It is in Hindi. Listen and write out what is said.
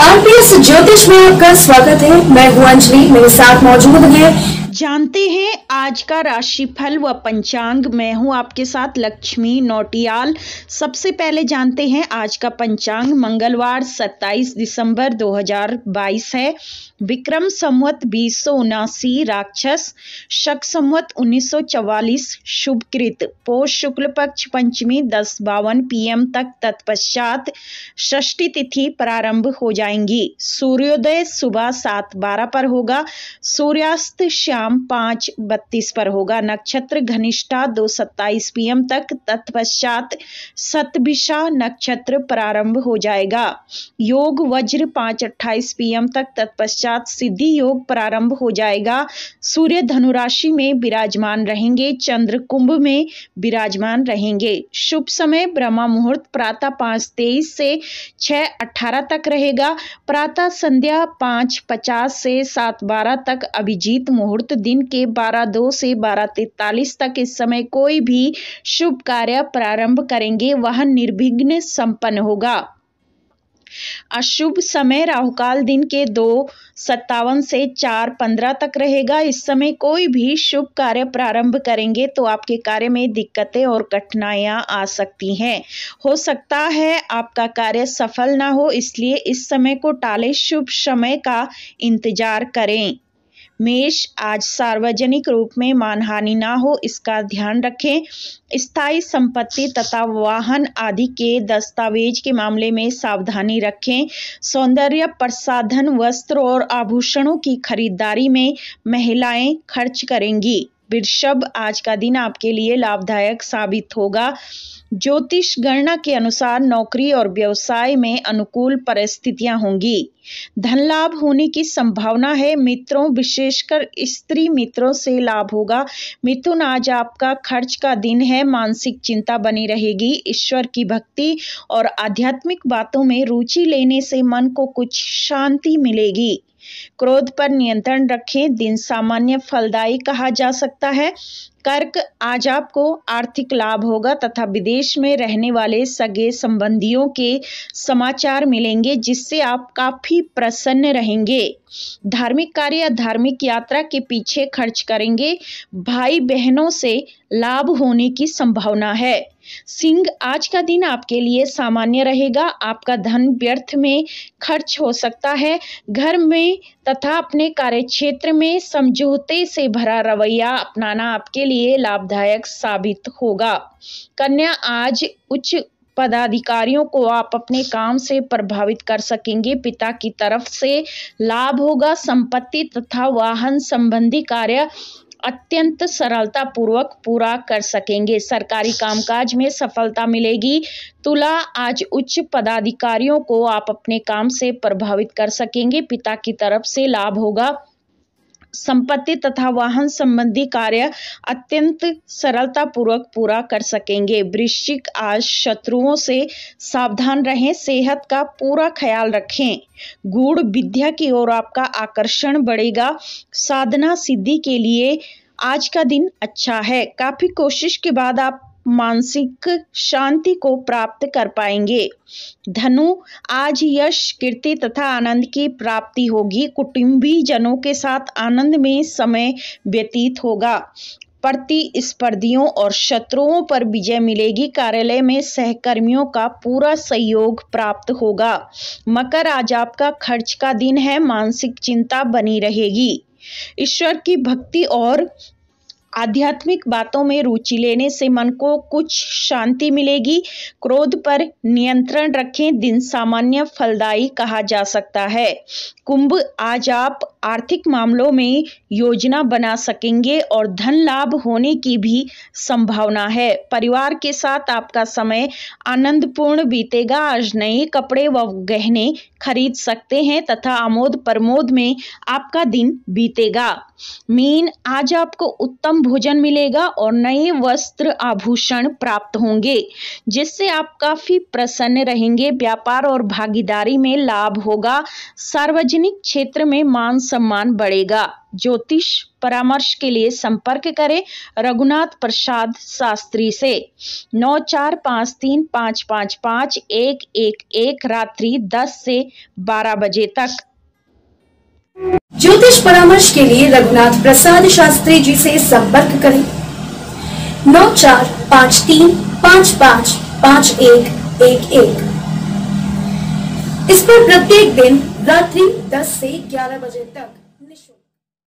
आरपीएस ज्योतिष में आपका स्वागत है मैं हूं अंजलि मेरे साथ मौजूद है जानते हैं आज का राशिफल व पंचांग मैं हूं आपके साथ लक्ष्मी नोटियाल सबसे पहले जानते हैं आज का पंचांग मंगलवार 27 दिसंबर 2022 है विक्रम संवत बीस राक्षस शक संवत 1944 शुभकृत पोष शुक्ल पक्ष पंचमी दस बावन पी तक तत्पश्चात षष्टी तिथि प्रारंभ हो जाएंगी सूर्योदय सुबह सात बारह पर होगा सूर्यास्त श्याम शाम पाँच बत्तीस पर होगा नक्षत्र घनिष्ठा दो सत्ताईस पीएम तक तत्पश्चात सतभिषा नक्षत्र प्रारंभ हो जाएगा योग वज्र पाँच अट्ठाईस पीएम तक तत्पश्चात सिद्धि योग प्रारंभ हो जाएगा सूर्य धनुराशि में विराजमान रहेंगे चंद्र कुंभ में विराजमान रहेंगे शुभ समय ब्रह्मा मुहूर्त प्रातः पाँच तेईस से छः अठारह तक रहेगा प्रातः संध्या पाँच पचास से सात बारह तक अभिजीत मुहूर्त दिन के बारह दो से बारह तैतालीस तक इस समय कोई भी शुभ कार्य प्रारंभ करेंगे वह निर्विघ्न संपन्न होगा अशुभ समय राहुकाल दिन के दो सत्तावन से चार पंद्रह तक रहेगा इस समय कोई भी शुभ कार्य प्रारंभ करेंगे तो आपके कार्य में दिक्कतें और कठिनाइयां आ सकती हैं हो सकता है आपका कार्य सफल ना हो इसलिए इस समय को टाले शुभ समय का इंतजार करें मेष आज सार्वजनिक रूप में मानहानि ना हो इसका ध्यान रखें स्थायी संपत्ति तथा वाहन आदि के दस्तावेज के मामले में सावधानी रखें सौंदर्य प्रसाधन वस्त्र और आभूषणों की खरीदारी में महिलाएं खर्च करेंगी वृषभ आज का दिन आपके लिए लाभदायक साबित होगा ज्योतिष गणना के अनुसार नौकरी और व्यवसाय में अनुकूल परिस्थितियां होंगी धन लाभ होने की संभावना है मित्रों विशेषकर स्त्री मित्रों से लाभ होगा मिथुन आज आपका खर्च का दिन है मानसिक चिंता बनी रहेगी ईश्वर की भक्ति और आध्यात्मिक बातों में रुचि लेने से मन को कुछ शांति मिलेगी क्रोध पर नियंत्रण रखें दिन सामान्य फलदायी कहा जा सकता है कर्क आज आपको आर्थिक लाभ होगा तथा विदेश में रहने वाले सगे संबंधियों के समाचार मिलेंगे जिससे आप काफ़ी प्रसन्न रहेंगे धार्मिक कार्य या धार्मिक यात्रा के पीछे खर्च करेंगे भाई बहनों से लाभ होने की संभावना है सिंह आज का दिन आपके लिए सामान्य रहेगा आपका धन व्यर्थ में खर्च हो सकता है घर में तथा अपने कार्यक्षेत्र में समझौते से भरा रवैया अपनाना आपके लिए लाभदायक साबित होगा कन्या आज उच्च पदाधिकारियों को आप अपने काम से प्रभावित कर सकेंगे पिता की तरफ से लाभ होगा संपत्ति तथा वाहन संबंधी कार्य अत्यंत सरलता पूर्वक पूरा कर सकेंगे सरकारी कामकाज में सफलता मिलेगी तुला आज उच्च पदाधिकारियों को आप अपने काम से प्रभावित कर सकेंगे पिता की तरफ से लाभ होगा संपत्ति तथा वाहन संबंधी कार्य अत्यंत सरलता पूर्वक पूरा कर सकेंगे वृश्चिक आज शत्रुओं से सावधान रहें सेहत का पूरा ख्याल रखें गुड़ विद्या की ओर आपका आकर्षण बढ़ेगा साधना सिद्धि के लिए आज का दिन अच्छा है काफ़ी कोशिश के बाद आप मानसिक शांति को प्राप्त कर पाएंगे धनु आज यश कीर्ति तथा आनंद की प्राप्ति होगी कुटुंबी जनों के साथ आनंद में समय व्यतीत होगा प्रतिस्पर्धियों और शत्रुओं पर विजय मिलेगी कार्यालय में सहकर्मियों का पूरा सहयोग प्राप्त होगा मकर आज आपका खर्च का दिन है मानसिक चिंता बनी रहेगी ईश्वर की भक्ति और आध्यात्मिक बातों में रुचि लेने से मन को कुछ शांति मिलेगी क्रोध पर नियंत्रण रखें दिन सामान्य फलदायी कहा जा सकता है कुंभ आज आप आर्थिक मामलों में योजना बना सकेंगे और धन लाभ होने की भी संभावना है परिवार के साथ आपका समय आनंदपूर्ण बीतेगा आज नए कपड़े व गहने खरीद सकते हैं तथा आमोद प्रमोद में आपका दिन बीतेगा मीन आज आपको उत्तम भोजन मिलेगा और नए वस्त्र आभूषण प्राप्त होंगे जिससे आप काफी प्रसन्न रहेंगे व्यापार और भागीदारी में लाभ होगा सार्वजनिक क्षेत्र में मान सम्मान बढ़ेगा ज्योतिष परामर्श के लिए संपर्क करें रघुनाथ प्रसाद शास्त्री से नौ चार पाँच तीन पाँच पाँच पाँच एक एक एक रात्रि दस से बारह बजे तक ज्योतिष परामर्श के लिए रघुनाथ प्रसाद शास्त्री जी से संपर्क करें नौ चार पाँच तीन पाँच पाँच पाँच एक एक एक इस पर प्रत्येक दिन रात्रि 10 से 11 बजे तक